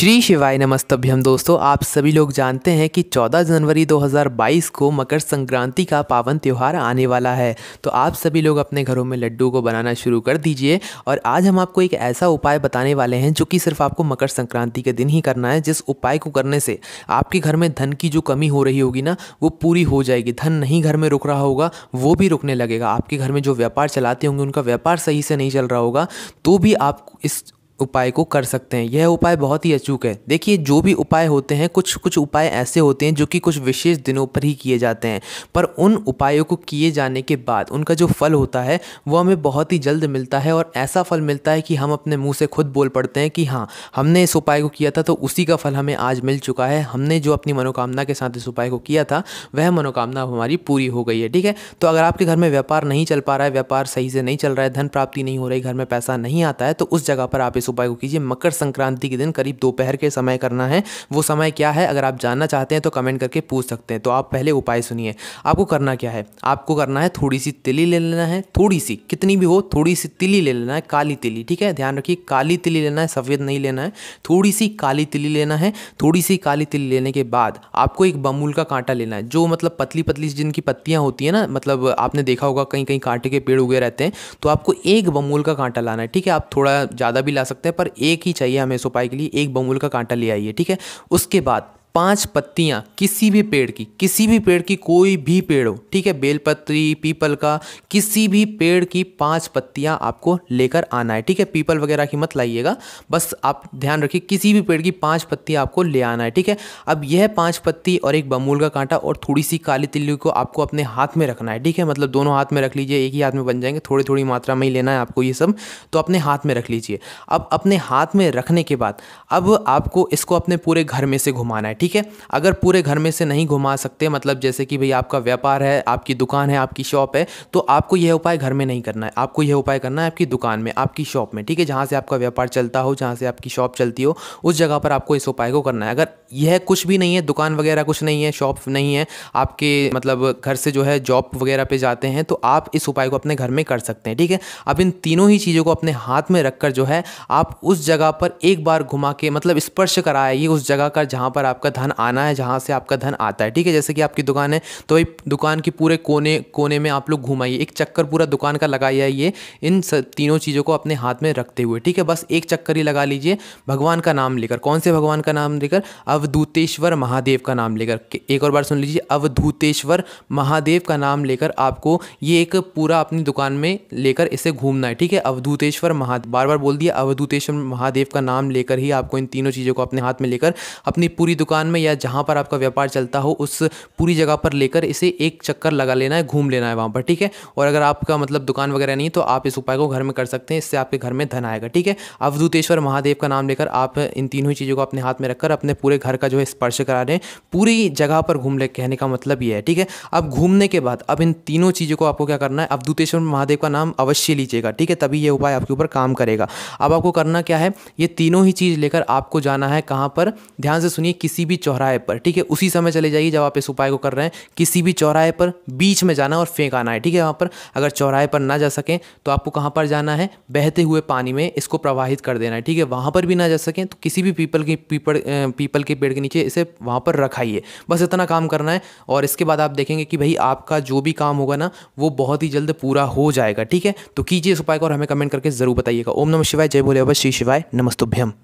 श्री शिवाय नमस्तभ्यम दोस्तों आप सभी लोग जानते हैं कि 14 जनवरी 2022 को मकर संक्रांति का पावन त्यौहार आने वाला है तो आप सभी लोग अपने घरों में लड्डू को बनाना शुरू कर दीजिए और आज हम आपको एक ऐसा उपाय बताने वाले हैं जो कि सिर्फ आपको मकर संक्रांति के दिन ही करना है जिस उपाय को करने से आपके घर में धन की जो कमी हो रही होगी ना वो पूरी हो जाएगी धन नहीं घर में रुक रहा होगा वो भी रुकने लगेगा आपके घर में जो व्यापार चलाते होंगे उनका व्यापार सही से नहीं चल रहा होगा तो भी आप इस उपाय को कर सकते हैं यह उपाय बहुत ही अचूक है देखिए जो भी उपाय होते हैं कुछ कुछ उपाय ऐसे होते हैं जो कि कुछ विशेष दिनों पर ही किए जाते हैं पर उन उपायों को किए जाने के बाद उनका जो फल होता है वो हमें बहुत ही जल्द मिलता है और ऐसा फल मिलता है कि हम अपने मुँह से खुद बोल पड़ते हैं कि हाँ हमने इस उपाय को किया था तो उसी का फल हमें आज मिल चुका है हमने जो अपनी मनोकामना के साथ इस उपाय को किया था वह मनोकामना हमारी पूरी हो गई है ठीक है तो अगर आपके घर में व्यापार नहीं चल पा रहा है व्यापार सही से नहीं चल रहा है धन प्राप्ति नहीं हो रही घर में पैसा नहीं आता है तो उस जगह पर आप इस उपाय को कीजिए मकर संक्रांति के दिन करीब दोपहर के समय करना है वो समय क्या है अगर आप जानना चाहते हैं तो कमेंट करके पूछ सकते हैं तो आप पहले उपाय सुनिए आपको करना क्या है आपको करना है थोड़ी सी तिली ले लेना है थोड़ी सी कितनी भी हो थोड़ी सी तिली ले लेना है काली तिली ठीक है ध्यान रखिए काली तिली लेना है सफ़ेद नहीं लेना है थोड़ी सी काली तिली लेना है थोड़ी सी काली तिली लेने के बाद आपको एक बमूल का कांटा लेना है जो मतलब पतली पतली जिनकी पत्तियाँ होती हैं ना मतलब आपने देखा होगा कहीं कहीं कांटे के पेड़ उगे रहते हैं तो आपको एक बमूल का कांटा लाना है ठीक है आप थोड़ा ज़्यादा भी ला सकते सकते हैं पर एक ही चाहिए हमें इस उपाय के लिए एक बमूल का कांटा ले आइए ठीक है उसके बाद पांच पत्तियां किसी भी पेड़ की किसी भी पेड़ की कोई भी पेड़ हो ठीक है बेलपत्री पीपल का किसी भी पेड़ की पांच पत्तियां आपको लेकर आना है ठीक है पीपल वगैरह की मत लाइएगा बस आप ध्यान रखिए किसी भी पेड़ की पांच पत्तियां आपको ले आना है ठीक है अब यह पांच पत्ती और एक बमूल का कांटा और थोड़ी सी काली तिल्ली को आपको अपने हाथ में रखना है ठीक है मतलब दोनों हाथ में रख लीजिए एक ही हाथ में बन जाएंगे थोड़ी थोड़ी मात्रा में ही लेना है आपको ये सब तो अपने हाथ में रख लीजिए अब अपने हाथ में रखने के बाद अब आपको इसको अपने पूरे घर में से घुमाना है ठीक है अगर पूरे घर में से नहीं घुमा सकते मतलब जैसे कि भाई आपका व्यापार है आपकी दुकान है आपकी शॉप है तो आपको यह उपाय घर में नहीं करना है आपको यह उपाय करना है आपकी दुकान में आपकी शॉप में ठीक है जहाँ से आपका व्यापार चलता हो जहाँ से आपकी शॉप चलती हो उस जगह पर आपको इस उपाय को करना है अगर यह कुछ भी नहीं है दुकान वगैरह कुछ नहीं है शॉप नहीं है आपके मतलब घर से जो है जॉब वगैरह पर जाते हैं तो आप इस उपाय को अपने घर में कर सकते हैं ठीक है अब इन तीनों ही चीज़ों को अपने हाथ में रखकर जो है आप उस जगह पर एक बार घुमा के मतलब स्पर्श कराया ये उस जगह का जहाँ पर आपका आपका धन आना है जहाँ से आपका धन आता है ठीक है जैसे कि आपकी दुकान है तो भाई दुकान के पूरे कोने कोने में आप लोग घुमाइए एक चक्कर पूरा दुकान का लगाइए ये इन तीनों चीज़ों को अपने हाथ में रखते हुए ठीक है बस एक चक्कर ही लगा लीजिए भगवान का नाम लेकर कौन से भगवान का नाम लेकर अवधूतेश्वर महादेव का नाम लेकर एक और बार सुन लीजिए अवधूतेश्वर महादेव का नाम लेकर आपको ये एक पूरा अपनी दुकान में लेकर इसे घूमना है ठीक है अवधूतेश्वर महादेव बार बार बोल दिया अवधूतेश्वर महादेव का नाम लेकर ही आपको इन तीनों चीज़ों को अपने हाथ में लेकर अपनी पूरी दुकान दुकान में या जहाँ पर आपका व्यापार चलता हो उस पूरी जगह पर लेकर इसे एक चक्कर लगा लेना है घूम लेना है वहाँ पर ठीक है और अगर आपका मतलब दुकान वगैरह नहीं तो आप इस उपाय को घर में कर सकते हैं इससे आपके घर में धन आएगा ठीक है अवधूतेश्वर महादेव का नाम लेकर आप इन तीनों चीज़ों को अपने हाथ में रखकर अपने पूरे घर का जो है स्पर्श करा रहे हैं पूरी जगह पर घूम ले कहने का मतलब ये है ठीक है अब घूमने के बाद अब इन तीनों चीज़ों को आपको क्या करना है अवधूतेश्वर महादेव का नाम अवश्य लीजिएगा ठीक है तभी ये उपाय आपके ऊपर काम करेगा अब आपको करना क्या है ये तीनों ही चीज़ लेकर आपको जाना है कहाँ पर ध्यान से सुनिए किसी भी चौराहे पर ठीक है उसी समय चले जाइए जब आप इस उपाय को कर रहे हैं किसी भी चौराहे पर बीच में जाना और फेंक आना है ठीक है वहाँ पर अगर चौराहे पर ना जा सकें तो आपको कहाँ पर जाना है बहते हुए पानी में इसको प्रवाहित कर देना है ठीक है वहाँ पर भी ना जा सकें तो किसी भी पीपल की पीपल पीपल के पेड़ के नीचे इसे वहाँ पर रखाइए बस इतना काम करना है और इसके बाद आप देखेंगे कि भाई आपका जो भी काम होगा ना वो बहुत ही जल्द पूरा हो जाएगा ठीक है तो कीजिए इस उपाय को और हमें कमेंट करके ज़रूर बताइएगा ओम नमः शिवाय जय भोले अवश्य श्री शिवाय नमस्तुभ्यम